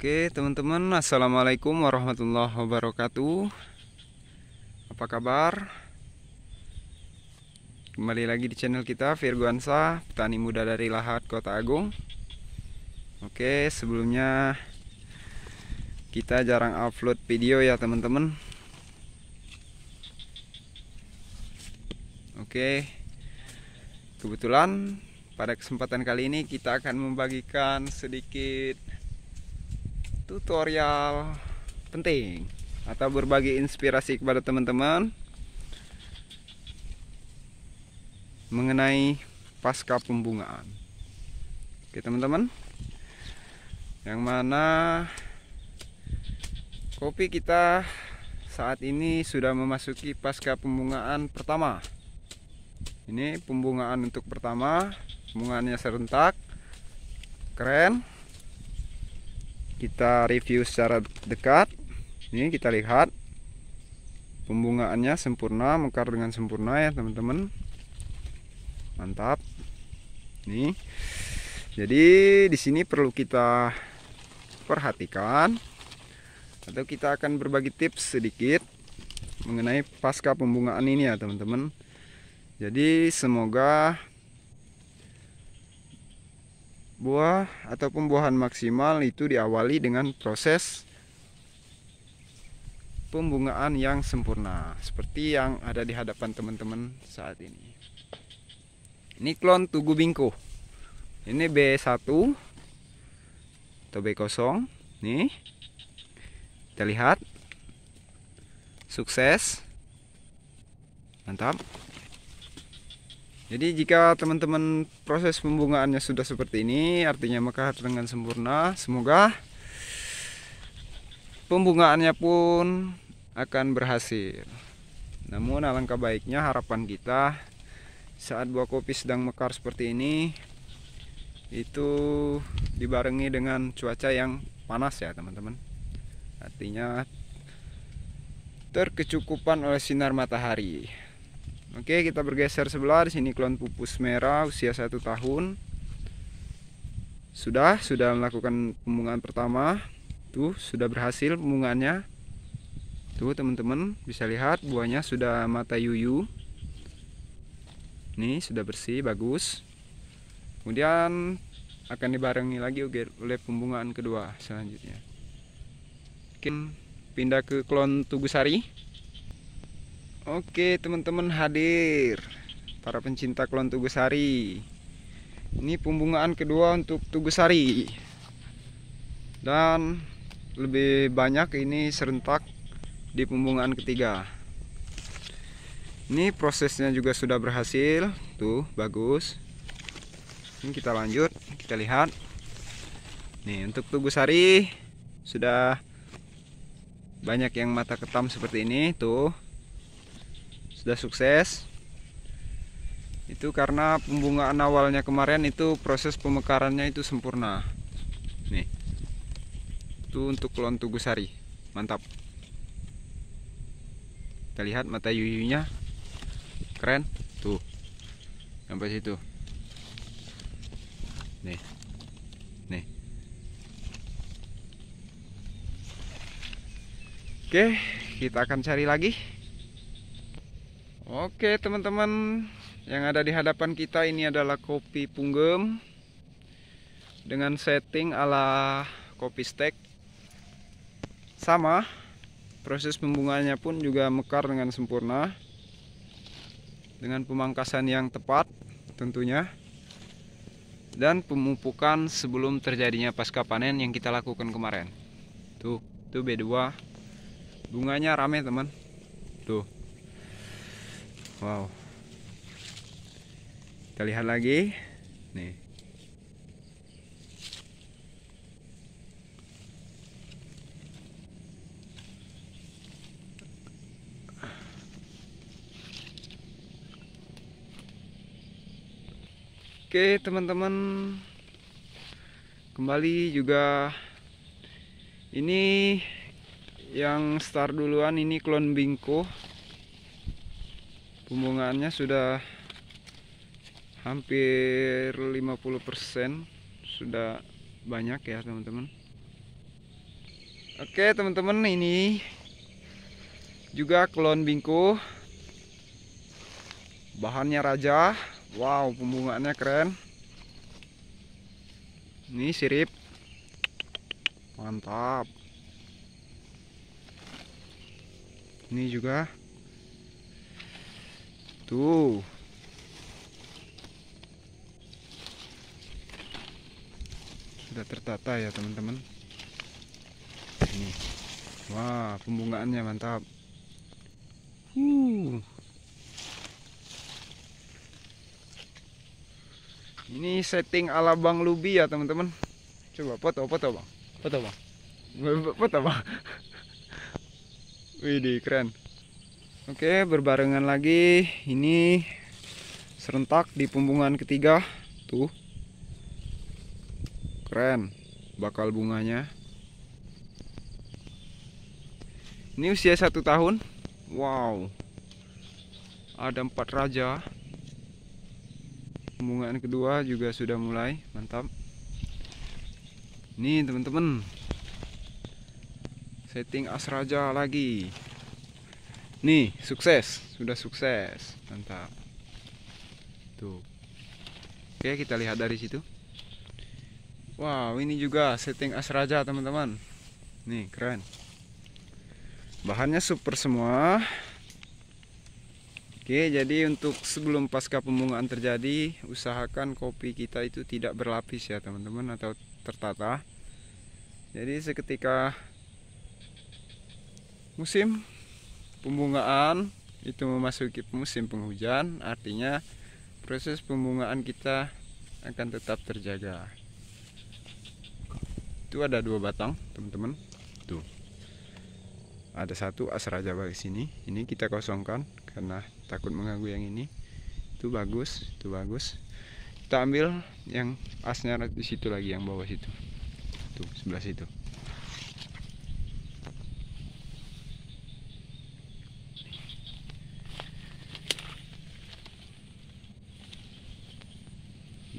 Oke teman-teman Assalamualaikum warahmatullahi wabarakatuh Apa kabar? Kembali lagi di channel kita Virgo Ansa Petani muda dari Lahat Kota Agung Oke sebelumnya Kita jarang upload video ya teman-teman Oke Kebetulan pada kesempatan kali ini kita akan membagikan sedikit tutorial penting atau berbagi inspirasi kepada teman-teman mengenai pasca pembungaan. Oke, teman-teman. Yang mana kopi kita saat ini sudah memasuki pasca pembungaan pertama. Ini pembungaan untuk pertama, bunganya serentak. Keren kita review secara dekat ini kita lihat pembungaannya sempurna mekar dengan sempurna ya teman-teman mantap nih jadi di sini perlu kita perhatikan atau kita akan berbagi tips sedikit mengenai pasca pembungaan ini ya teman-teman jadi semoga buah atau pembuahan maksimal itu diawali dengan proses pembungaan yang sempurna seperti yang ada di hadapan teman-teman saat ini ini klon Tugu Bingko ini B1 atau B0 nih kita lihat sukses mantap jadi jika teman-teman proses pembungaannya sudah seperti ini, artinya mekar dengan sempurna. Semoga pembungaannya pun akan berhasil. Namun alangkah baiknya harapan kita saat buah kopi sedang mekar seperti ini itu dibarengi dengan cuaca yang panas ya teman-teman. Artinya terkecukupan oleh sinar matahari. Oke, kita bergeser sebelah. Di sini klon pupus merah usia satu tahun. Sudah, sudah melakukan pembungaan pertama. Tuh, sudah berhasil pembungaannya. Tuh, teman-teman bisa lihat buahnya sudah mata yuyu. Nih, sudah bersih, bagus. Kemudian akan dibarengi lagi oleh pembungaan kedua selanjutnya. Mungkin pindah ke klon tugu sari. Oke teman-teman hadir Para pencinta tugu Tugusari Ini pembungaan kedua untuk Tugusari Dan lebih banyak ini serentak di pembungaan ketiga Ini prosesnya juga sudah berhasil Tuh bagus Ini kita lanjut kita lihat Nih untuk Tugusari sudah banyak yang mata ketam seperti ini tuh sudah sukses itu karena pembungaan awalnya kemarin itu proses pemekarannya itu sempurna nih itu untuk tugu tugusari mantap kita lihat mata yuyunya keren tuh sampai situ nih nih oke kita akan cari lagi Oke teman-teman Yang ada di hadapan kita ini adalah kopi punggem Dengan setting ala kopi stek Sama Proses pembunganya pun juga mekar dengan sempurna Dengan pemangkasan yang tepat tentunya Dan pemupukan sebelum terjadinya pasca panen yang kita lakukan kemarin Tuh, tuh B2 Bunganya rame teman Tuh wow kita lihat lagi nih Oke teman-teman Kembali juga Ini Yang start duluan ini klon bingko Pembungaannya sudah hampir 50% sudah banyak ya teman-teman Oke teman-teman ini juga klon bingku bahannya raja wow pembungaannya keren ini sirip mantap ini juga Tuh. Sudah tertata ya, teman-teman. Ini. Wah, pembungaannya mantap. Uh. Ini setting ala Bang Lubi ya, teman-teman. Coba foto, foto, Bang. Foto, Bang. Foto, Bang. Widih, keren. Oke, berbarengan lagi. Ini serentak di pembungaan ketiga. Tuh. Keren. Bakal bunganya. Ini usia satu tahun. Wow. Ada empat raja. Pembungaan kedua juga sudah mulai. Mantap. ini teman-teman. Setting as raja lagi nih sukses sudah sukses mantap tuh oke kita lihat dari situ wow ini juga setting asraja teman-teman nih keren bahannya super semua Oke, jadi untuk sebelum pasca pembungaan terjadi, usahakan kopi kita itu tidak berlapis ya, teman-teman, atau tertata. Jadi seketika musim pembungaan itu memasuki musim penghujan artinya proses pembungaan kita akan tetap terjaga itu ada dua batang teman-teman tuh ada satu jawa di sini ini kita kosongkan karena takut mengganggu yang ini itu bagus itu bagus kita ambil yang asnya di situ lagi yang bawah situ tuh sebelah situ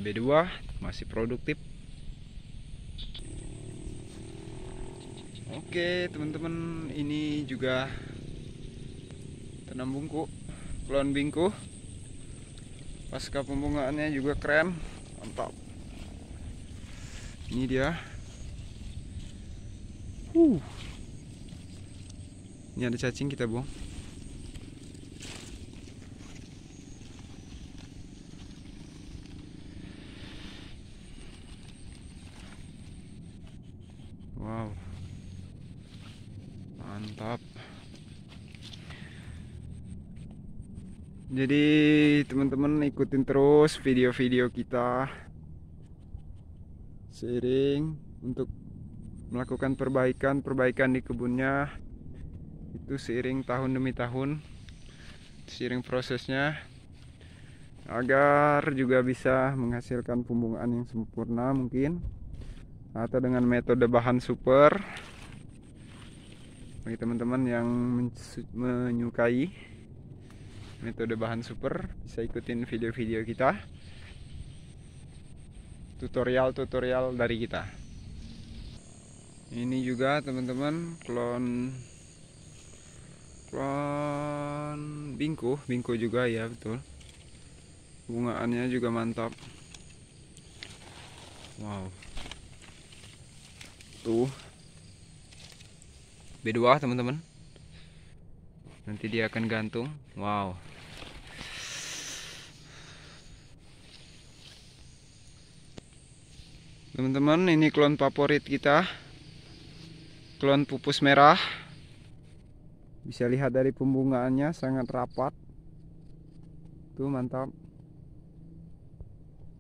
B2 masih produktif Oke teman-teman ini juga tanam bungku pelon bingku pasca pembungaannya juga keren mantap ini dia uh. ini ada cacing kita buang mantap jadi teman-teman ikutin terus video-video kita sering untuk melakukan perbaikan-perbaikan di kebunnya itu seiring tahun demi tahun seiring prosesnya agar juga bisa menghasilkan pembungaan yang sempurna mungkin atau dengan metode bahan super bagi teman-teman yang menyukai metode bahan super bisa ikutin video-video kita tutorial-tutorial dari kita ini juga teman-teman klon klon bingku bingku juga ya betul bungaannya juga mantap wow tuh B2 teman-teman nanti dia akan gantung wow teman-teman ini klon favorit kita klon pupus merah bisa lihat dari pembungaannya sangat rapat tuh mantap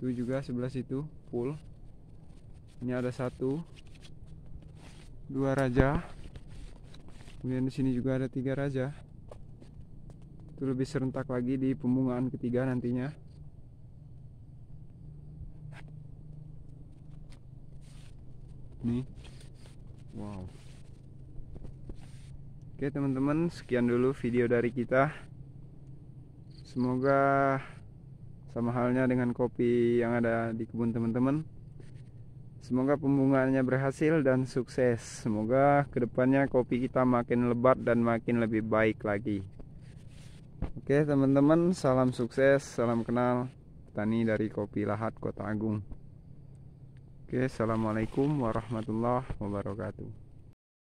tuh juga sebelah situ full ini ada satu dua raja kemudian di sini juga ada tiga raja itu lebih serentak lagi di pembungaan ketiga nantinya nih wow oke teman-teman sekian dulu video dari kita semoga sama halnya dengan kopi yang ada di kebun teman-teman Semoga pembungaannya berhasil dan sukses. Semoga kedepannya kopi kita makin lebat dan makin lebih baik lagi. Oke teman-teman, salam sukses, salam kenal petani dari Kopi Lahat Kota Agung. Oke, Assalamualaikum warahmatullahi wabarakatuh.